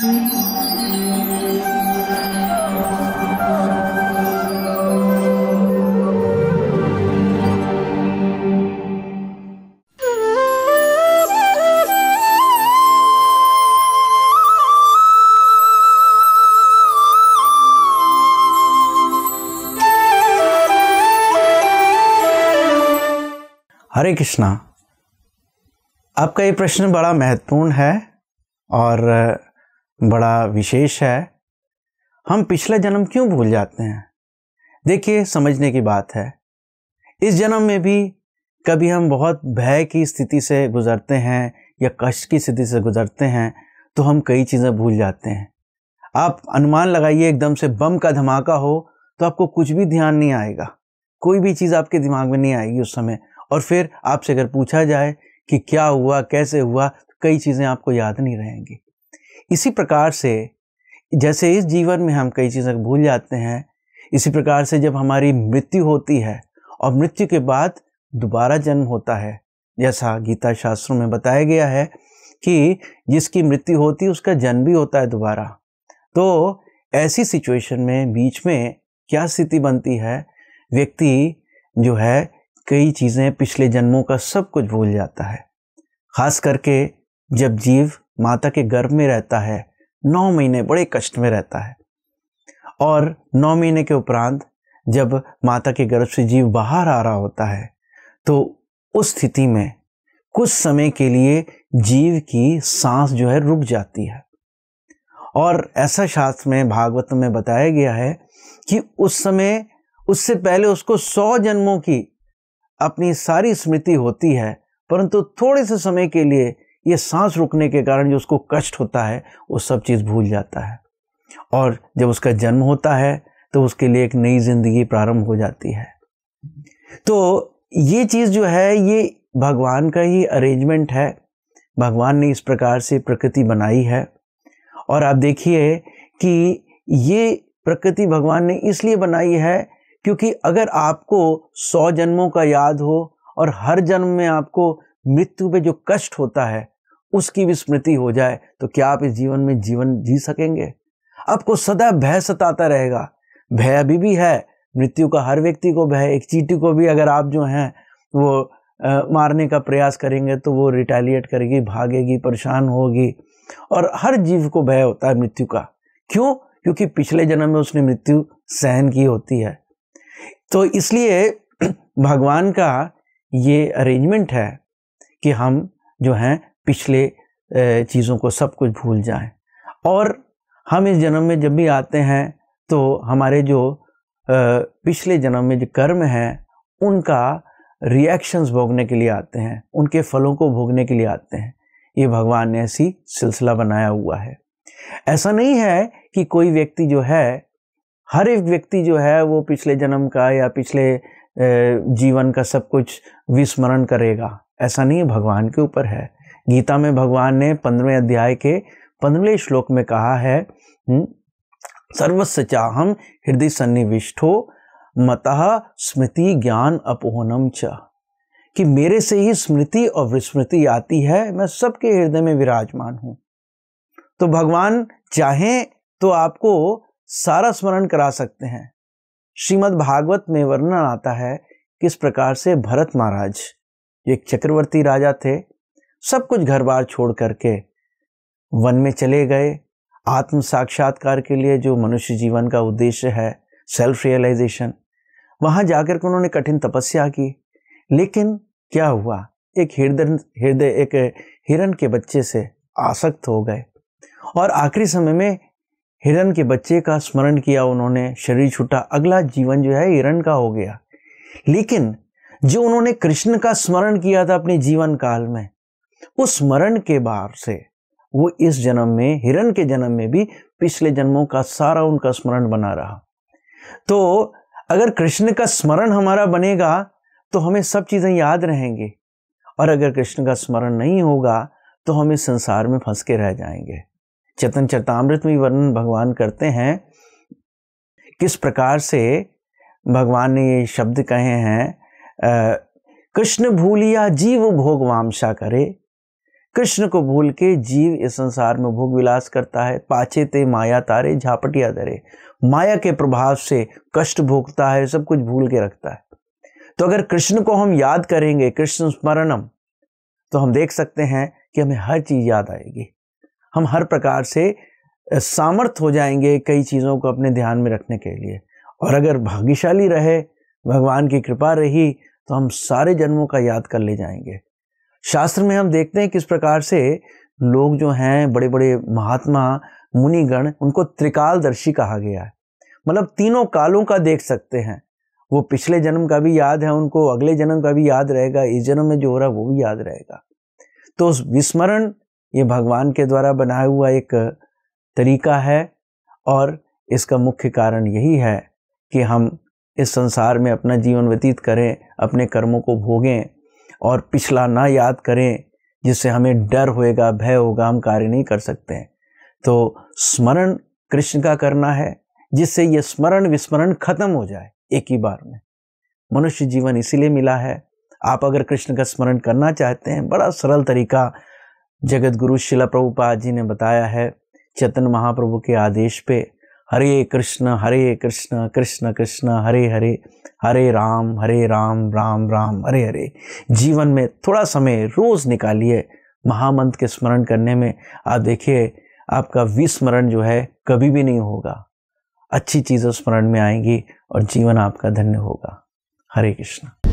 हरे कृष्णा आपका ये प्रश्न बड़ा महत्वपूर्ण है और बड़ा विशेष है हम पिछले जन्म क्यों भूल जाते हैं देखिए समझने की बात है इस जन्म में भी कभी हम बहुत भय की स्थिति से गुजरते हैं या कष्ट की स्थिति से गुजरते हैं तो हम कई चीज़ें भूल जाते हैं आप अनुमान लगाइए एकदम से बम का धमाका हो तो आपको कुछ भी ध्यान नहीं आएगा कोई भी चीज़ आपके दिमाग में नहीं आएगी उस समय और फिर आपसे अगर पूछा जाए कि क्या हुआ कैसे हुआ तो कई चीज़ें आपको याद नहीं रहेंगी इसी प्रकार से जैसे इस जीवन में हम कई चीज़ें भूल जाते हैं इसी प्रकार से जब हमारी मृत्यु होती है और मृत्यु के बाद दोबारा जन्म होता है जैसा गीता शास्त्रों में बताया गया है कि जिसकी मृत्यु होती है उसका जन्म भी होता है दोबारा तो ऐसी सिचुएशन में बीच में क्या स्थिति बनती है व्यक्ति जो है कई चीज़ें पिछले जन्मों का सब कुछ भूल जाता है ख़ास करके जब जीव माता के गर्भ में रहता है नौ महीने बड़े कष्ट में रहता है और नौ महीने के उपरांत जब माता के गर्भ से जीव बाहर आ रहा होता है तो उस स्थिति में कुछ समय के लिए जीव की सांस जो है रुक जाती है और ऐसा शास्त्र में भागवत में बताया गया है कि उस समय उससे पहले उसको सौ जन्मों की अपनी सारी स्मृति होती है परंतु थोड़े से समय के लिए ये सांस रुकने के कारण जो उसको कष्ट होता है वो सब चीज़ भूल जाता है और जब उसका जन्म होता है तो उसके लिए एक नई जिंदगी प्रारंभ हो जाती है तो ये चीज़ जो है ये भगवान का ही अरेंजमेंट है भगवान ने इस प्रकार से प्रकृति बनाई है और आप देखिए कि ये प्रकृति भगवान ने इसलिए बनाई है क्योंकि अगर आपको सौ जन्मों का याद हो और हर जन्म में आपको मृत्यु पे जो कष्ट होता है उसकी भी स्मृति हो जाए तो क्या आप इस जीवन में जीवन जी सकेंगे आपको सदा भय सताता रहेगा भय अभी भी है मृत्यु का हर व्यक्ति को भय एक चीटी को भी अगर आप जो हैं वो आ, मारने का प्रयास करेंगे तो वो रिटेलिएट करेगी भागेगी परेशान होगी और हर जीव को भय होता है मृत्यु का क्यों क्योंकि पिछले जन्म में उसने मृत्यु सहन की होती है तो इसलिए भगवान का ये अरेंजमेंट है कि हम जो हैं पिछले चीज़ों को सब कुछ भूल जाएं और हम इस जन्म में जब भी आते हैं तो हमारे जो पिछले जन्म में जो कर्म हैं उनका रिएक्शंस भोगने के लिए आते हैं उनके फलों को भोगने के लिए आते हैं ये भगवान ने ऐसी सिलसिला बनाया हुआ है ऐसा नहीं है कि कोई व्यक्ति जो है हर एक व्यक्ति जो है वो पिछले जन्म का या पिछले जीवन का सब कुछ विस्मरण करेगा ऐसा नहीं भगवान के ऊपर है गीता में भगवान ने पंद्रहवें अध्याय के पंद्रहवें श्लोक में कहा है हम्म, सर्वस्व हम हृदय सन्निविष्टो मतः स्मृति ज्ञान अपोहनम च कि मेरे से ही स्मृति और विस्मृति आती है मैं सबके हृदय में विराजमान हूं तो भगवान चाहें तो आपको सारा स्मरण करा सकते हैं श्रीमद् भागवत में वर्णन आता है किस प्रकार से भरत महाराज एक चक्रवर्ती राजा थे सब कुछ घर बार छोड़ करके वन में चले गए आत्म साक्षात्कार के लिए जो मनुष्य जीवन का उद्देश्य है सेल्फ रियलाइजेशन वहाँ जाकर के उन्होंने कठिन तपस्या की लेकिन क्या हुआ एक हृदय हृदय एक हिरण के बच्चे से आसक्त हो गए और आखिरी समय में हिरण के बच्चे का स्मरण किया उन्होंने शरीर छूटा अगला जीवन जो है हिरण का हो गया लेकिन जो उन्होंने कृष्ण का स्मरण किया था अपने जीवन काल में उस स्मरण के बाहर से वो इस जन्म में हिरण के जन्म में भी पिछले जन्मों का सारा उनका स्मरण बना रहा तो अगर कृष्ण का स्मरण हमारा बनेगा तो हमें सब चीज़ें याद रहेंगे और अगर कृष्ण का स्मरण नहीं होगा तो हम इस संसार में फंस के रह जाएंगे चेतन चरतामृत में वर्णन भगवान करते हैं किस प्रकार से भगवान ने ये शब्द कहे हैं कृष्ण भूलिया जीव भोग वामशा करे कृष्ण को भूल के जीव इस संसार में भोग विलास करता है पाचे ते माया तारे झापटिया दरे माया के प्रभाव से कष्ट भोगता है सब कुछ भूल के रखता है तो अगर कृष्ण को हम याद करेंगे कृष्ण स्मरणम तो हम देख सकते हैं कि हमें हर चीज़ याद आएगी हम हर प्रकार से सामर्थ हो जाएंगे कई चीज़ों को अपने ध्यान में रखने के लिए और अगर भाग्यशाली रहे भगवान की कृपा रही तो हम सारे जन्मों का याद कर ले जाएंगे शास्त्र में हम देखते हैं किस प्रकार से लोग जो हैं बड़े बड़े महात्मा मुनिगण उनको त्रिकालदर्शी कहा गया है मतलब तीनों कालों का देख सकते हैं वो पिछले जन्म का भी याद है उनको अगले जन्म का भी याद रहेगा इस जन्म में जो हो रहा है वो भी याद रहेगा तो विस्मरण ये भगवान के द्वारा बनाया हुआ एक तरीका है और इसका मुख्य कारण यही है कि हम इस संसार में अपना जीवन व्यतीत करें अपने कर्मों को भोगें और पिछला ना याद करें जिससे हमें डर होएगा भय होगा हम कार्य नहीं कर सकते हैं तो स्मरण कृष्ण का करना है जिससे ये स्मरण विस्मरण खत्म हो जाए एक ही बार में मनुष्य जीवन इसीलिए मिला है आप अगर कृष्ण का स्मरण करना चाहते हैं बड़ा सरल तरीका जगत गुरु शिला प्रभुपाद जी ने बताया है चेतन महाप्रभु के आदेश पे हरे कृष्ण हरे कृष्ण कृष्ण कृष्ण हरे हरे हरे राम हरे राम राम राम हरे हरे जीवन में थोड़ा समय रोज़ निकालिए महामंत्र के स्मरण करने में आप देखिए आपका विस्मरण जो है कभी भी नहीं होगा अच्छी चीज़ें स्मरण में आएंगी और जीवन आपका धन्य होगा हरे कृष्ण